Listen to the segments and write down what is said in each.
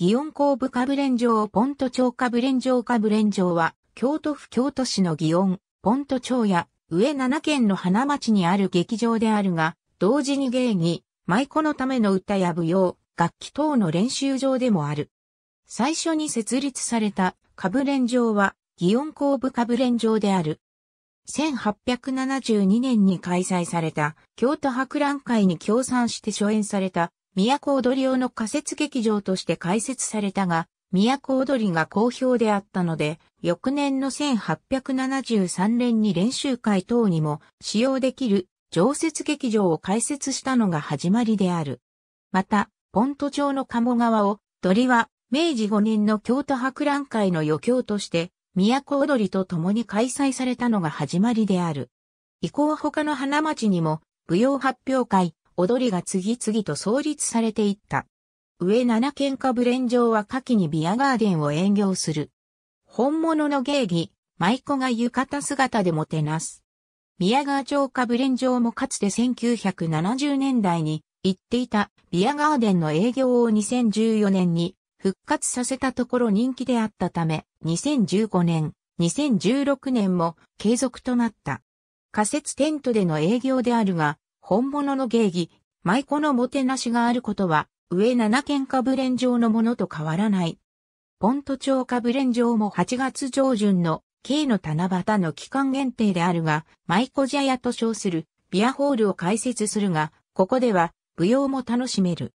祇園工部カブレン城ポント町カブレン城カブレ城は、京都府京都市の祇園、ポント町や、上7県の花町にある劇場であるが、同時に芸に舞妓のための歌や舞踊、楽器等の練習場でもある。最初に設立されたカブレ城は、祇園工部カブレ城である。1872年に開催された京都博覧会に協賛して初演された都踊り用の仮設劇場として開設されたが、都踊りが好評であったので、翌年の1873年に練習会等にも使用できる常設劇場を開設したのが始まりである。また、ポント町の鴨川を、鳥は明治5年の京都博覧会の余興として、都踊りと共に開催されたのが始まりである。以降他の花町にも、舞踊発表会、踊りが次々と創立されていった。上7県かブレン城は夏季にビアガーデンを営業する。本物の芸妓、舞妓が浴衣姿でもてなす。宮川町かブレン城もかつて1970年代に行っていたビアガーデンの営業を2014年に復活させたところ人気であったため、2015年、2016年も継続となった。仮設テントでの営業であるが、本物の芸儀、舞妓のもてなしがあることは、上7かぶれん城のものと変わらない。ポント町ぶれん城も8月上旬の、軽の七夕の期間限定であるが、舞妓茶屋と称する、ビアホールを開設するが、ここでは、舞踊も楽しめる。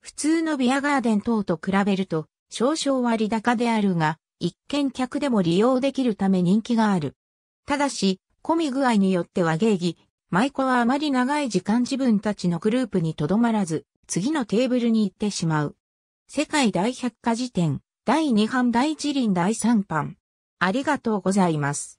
普通のビアガーデン等と比べると、少々割高であるが、一見客でも利用できるため人気がある。ただし、混み具合によっては芸儀、舞妓はあまり長い時間自分たちのグループにとどまらず、次のテーブルに行ってしまう。世界大百科事典、第2版第1輪第3版。ありがとうございます。